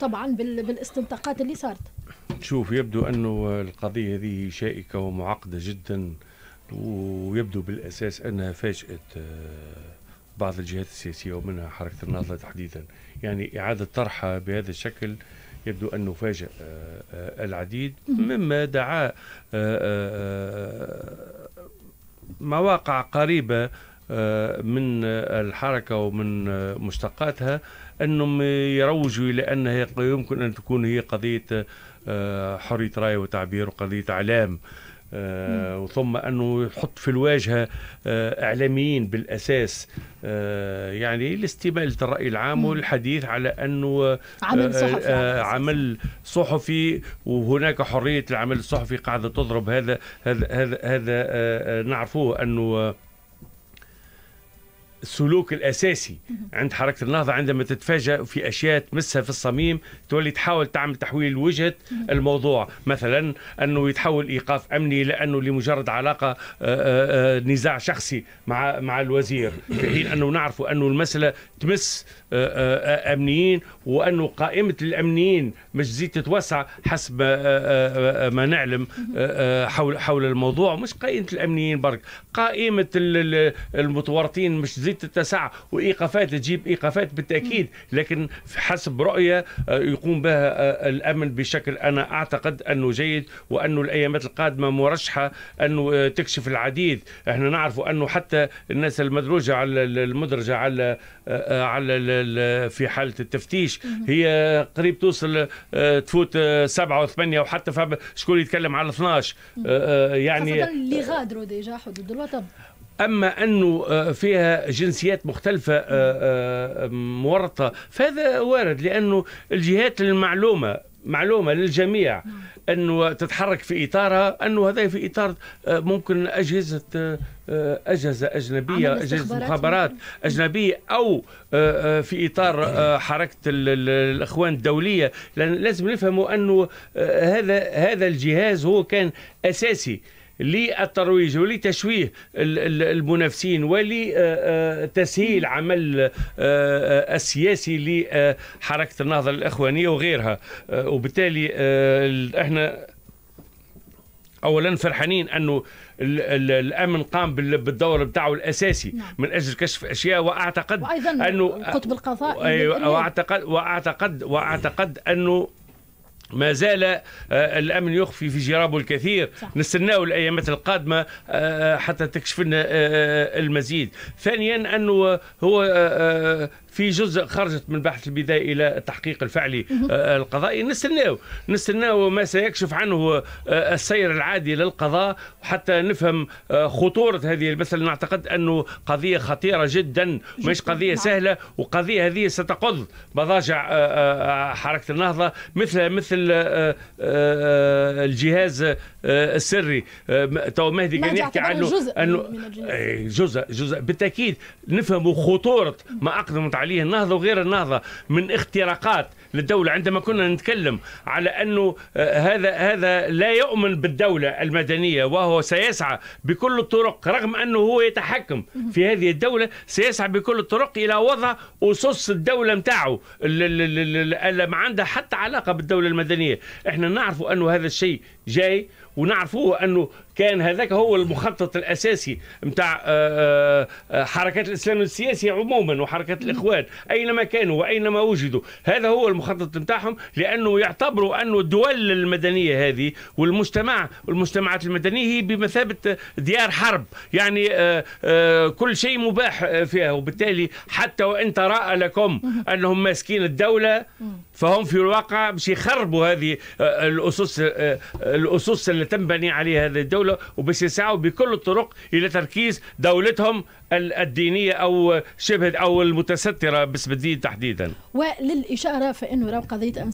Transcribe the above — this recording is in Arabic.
طبعا بالاستنطاقات اللي صارت شوف يبدو انه القضيه هذه شائكه ومعقده جدا ويبدو بالاساس انها فاجات آه، بعض الجهات السياسيه ومنها حركه النهضه تحديدا يعني اعاده طرحها بهذا الشكل يبدو انه فاجأ آه، آه، العديد مما دعا مواقع قريبه آه، من الحركة ومن مشتقاتها أنهم يروجوا إلى أنها يمكن أن تكون هي قضية آه، حرية رأي وتعبير وقضية إعلام وثم آه، انه يحط في الواجهه اعلاميين بالاساس يعني لاستماله الراي العام والحديث على انه عمل صحفي عمل صحفي وهناك حريه العمل الصحفي قاعده تضرب هذا هذا هذا, هذا نعرفه انه السلوك الاساسي عند حركه النهضه عندما تتفاجأ في اشياء تمسها في الصميم تولي تحاول تعمل تحويل وجهه الموضوع مثلا انه يتحول ايقاف امني لانه لمجرد علاقه آه، آه، آه، نزاع شخصي مع مع الوزير في حين انه نعرف انه المساله تمس امنيين وانه قائمه الامنيين مش تزيد تتوسع حسب ما نعلم حول حول الموضوع مش قائمه الامنيين برك قائمه المتورطين مش تزيد تتسع وايقافات تجيب ايقافات بالتاكيد لكن حسب رؤيه آه، يقوم بها آه، الامن بشكل انا اعتقد انه جيد وانه الايامات القادمه مرشحه انه آه، تكشف العديد احنا نعرف انه حتى الناس المدروجه على المدرجه على على في حاله التفتيش هي قريب توصل تفوت سبعه وثمانيه وحتى شكون يتكلم على 12 يعني اللي غادروا ديجا حدود الوطن اما انه آه، فيها جنسيات مختلفه آه، آه، مورطه فهذا وارد لانه الجهات المعلومه معلومه للجميع نعم. انه تتحرك في اطارها انه هذا في اطار ممكن اجهزه اجهزه اجنبيه اجهزه مخابرات اجنبيه او في اطار حركه الاخوان الدوليه لازم نفهموا انه هذا هذا الجهاز هو كان اساسي للترويج ولتشويه المنافسين ولتسهيل عمل آه، آه، السياسي لحركة النهضة الإخوانية وغيرها آه، وبالتالي احنا اولا فرحانين انه الامن قام بالدور بتاعه الاساسي نعم. من اجل كشف اشياء واعتقد وايضا انه قطب القضاء أيوة، واعتقد واعتقد واعتقد انه ما زال آه، الامن يخفي في جرابه الكثير نستناو الايامات القادمه آه، آه، حتى تكشف لنا المزيد ثانيا انه هو في جزء خرجت من بحث البداية إلى التحقيق الفعلي القضائي نستناو نستناو ما سيكشف عنه السير العادي للقضاء حتى نفهم خطورة هذه المثل نعتقد أنه قضية خطيرة جدا مش قضية نعم. سهلة وقضية هذه ستقض مضاجع حركة النهضة مثل مثل آه، آه، آه، الجهاز السري تو مهدي كان يحكي عنه جزء انه إيه، جزء جزء بالتاكيد نفهم خطوره ما اقدمت عليه النهضه وغير النهضه من اختراقات للدولة عندما كنا نتكلم على أنه هذا هذا لا يؤمن بالدولة المدنية وهو سيسعى بكل الطرق رغم أنه هو يتحكم في هذه الدولة سيسعى بكل الطرق إلى وضع أسس الدولة نتاعو اللي ما عندها حتى علاقة بالدولة المدنية المدنيه احنا نعرف انه هذا الشيء جاي ونعرفوه انه كان هذاك هو المخطط الاساسي نتاع آه، آه، آه، حركات الاسلام السياسي عموما وحركات الاخوان اينما كانوا واينما وجدوا هذا هو المخطط نتاعهم لانه يعتبروا انه الدول المدنيه هذه والمجتمع والمجتمعات المدنيه هي بمثابه ديار حرب يعني كل شيء مباح فيها وبالتالي حتى وان تراءى لكم انهم ماسكين الدوله فهم في الواقع باش يخربوا هذه الاسس الاسس اللي تنبني عليها هذه الدوله الدولة وبيسعوا بكل الطرق إلى تركيز دولتهم الدينية أو شبه أو المتسترة بس بالدين تحديدا وللإشارة فإنه رغم قضية